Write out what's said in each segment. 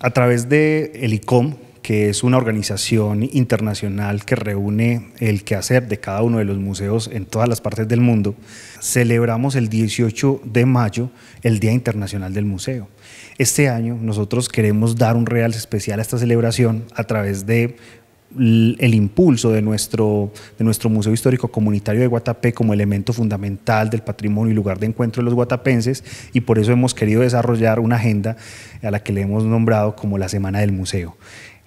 a través de el ICOM, que es una organización internacional que reúne el quehacer de cada uno de los museos en todas las partes del mundo, celebramos el 18 de mayo el Día Internacional del Museo. Este año nosotros queremos dar un real especial a esta celebración a través de el impulso de nuestro, de nuestro Museo Histórico Comunitario de Guatapé como elemento fundamental del patrimonio y lugar de encuentro de los guatapenses y por eso hemos querido desarrollar una agenda a la que le hemos nombrado como la Semana del Museo.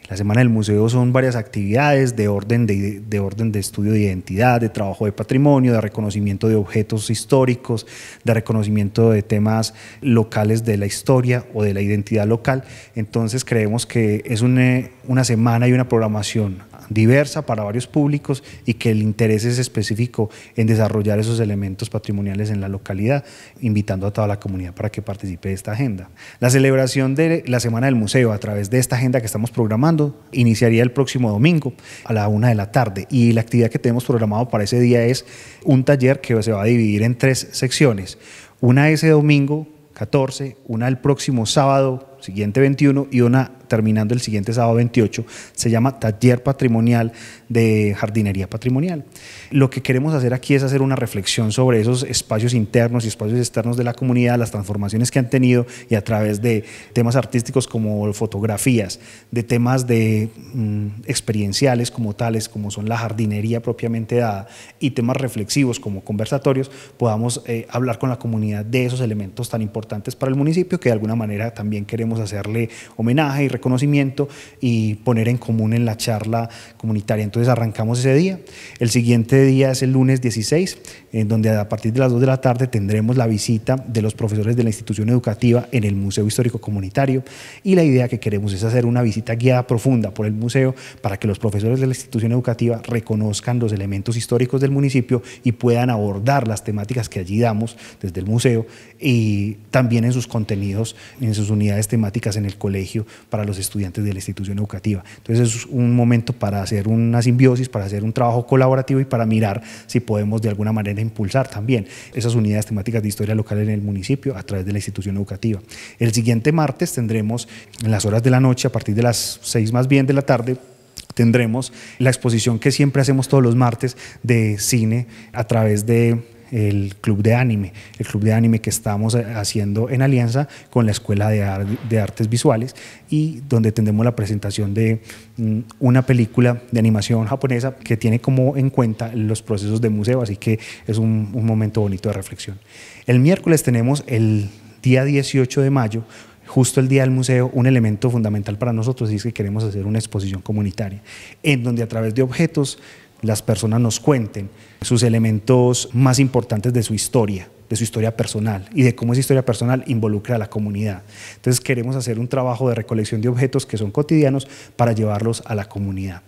La Semana del Museo son varias actividades de orden de, orden de estudio de identidad, de trabajo de patrimonio, de reconocimiento de objetos históricos, de reconocimiento de temas locales de la historia o de la identidad local. Entonces creemos que es eh, una semana y una programación diversa para varios públicos y que el interés es específico en desarrollar esos elementos patrimoniales en la localidad, invitando a toda la comunidad para que participe de esta agenda. La celebración de la Semana del Museo a través de esta agenda que estamos programando Iniciaría el próximo domingo a la una de la tarde y la actividad que tenemos programado para ese día es un taller que se va a dividir en tres secciones. Una ese domingo 14, una el próximo sábado siguiente 21 y una terminando el siguiente sábado 28. Se llama Taller Patrimonial de Jardinería Patrimonial. Lo que queremos hacer aquí es hacer una reflexión sobre esos espacios internos y espacios externos de la comunidad, las transformaciones que han tenido y a través de temas artísticos como fotografías, de temas de mm, experienciales como tales, como son la jardinería propiamente dada y temas reflexivos como conversatorios, podamos eh, hablar con la comunidad de esos elementos tan importantes para el municipio que de alguna manera también queremos hacerle homenaje y reconocimiento y poner en común en la charla comunitaria. Entonces arrancamos ese día. El siguiente día es el lunes 16, en donde a partir de las 2 de la tarde tendremos la visita de los profesores de la institución educativa en el Museo Histórico Comunitario y la idea que queremos es hacer una visita guiada profunda por el museo para que los profesores de la institución educativa reconozcan los elementos históricos del municipio y puedan abordar las temáticas que allí damos desde el museo y también en sus contenidos, en sus unidades temáticas en el colegio para los estudiantes de la institución educativa. Entonces es un momento para hacer una simbiosis, para hacer un trabajo colaborativo y para mirar si podemos de alguna manera impulsar también esas unidades temáticas de historia local en el municipio a través de la institución educativa. El siguiente martes tendremos en las horas de la noche, a partir de las seis más bien de la tarde, tendremos la exposición que siempre hacemos todos los martes de cine a través de el club de anime, el club de anime que estamos eh, haciendo en alianza con la Escuela de, Artes Visuales y donde tendremos la presentación de mm, una película de animación japonesa que tiene como en cuenta los procesos de museo, así que es un, un momento bonito de reflexión. El miércoles tenemos el día 18 de mayo justo el día del museo, un elemento fundamental para nosotros y es que queremos hacer una exposición comunitaria, en donde a través de objetos las personas nos cuenten sus elementos más importantes de su historia de su historia personal y de cómo esa historia personal involucra a la comunidad. Entonces queremos hacer un trabajo de recolección de objetos que son cotidianos para llevarlos a la comunidad.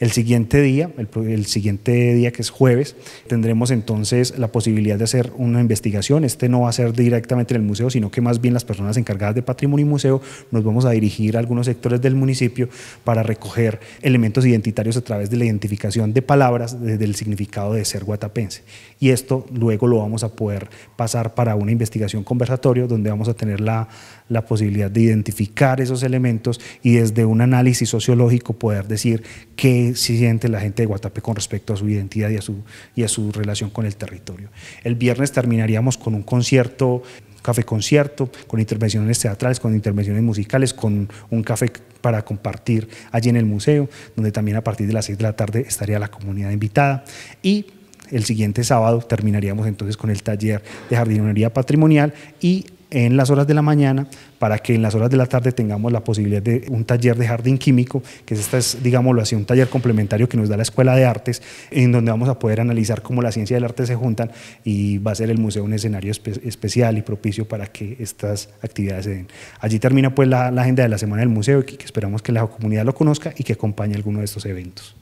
El siguiente día, el, siguiente día que es jueves, tendremos entonces la posibilidad de hacer una investigación. Este no va a ser directamente en el museo, sino que más bien las personas encargadas de patrimonio y museo nos vamos a dirigir a algunos sectores del municipio para recoger elementos identitarios a través de la identificación de palabras desde el significado de ser guatapense. Y esto luego lo vamos a poder pasar para una investigación conversatorio donde vamos a tener la, la posibilidad de identificar esos elementos y desde un análisis sociológico poder decir qué siente la gente de Guatapé con respecto a su identidad y a su, y a su relación con el territorio. El viernes terminaríamos con un concierto café concierto, con intervenciones teatrales, con intervenciones musicales, con un café para compartir allí en el museo, donde también a partir de las 6 de la tarde estaría la comunidad invitada. Y el siguiente sábado terminaríamos entonces con el taller de jardinería patrimonial y en las horas de la mañana para que en las horas de la tarde tengamos la posibilidad de un taller de jardín químico, que esta es, digámoslo así, un taller complementario que nos da la Escuela de Artes, en donde vamos a poder analizar cómo la ciencia y el arte se juntan y va a ser el museo un escenario especial y propicio para que estas actividades se den. Allí termina pues la, agenda de la Semana del Museo y que esperamos que la comunidad lo conozca y que acompañe alguno de estos eventos.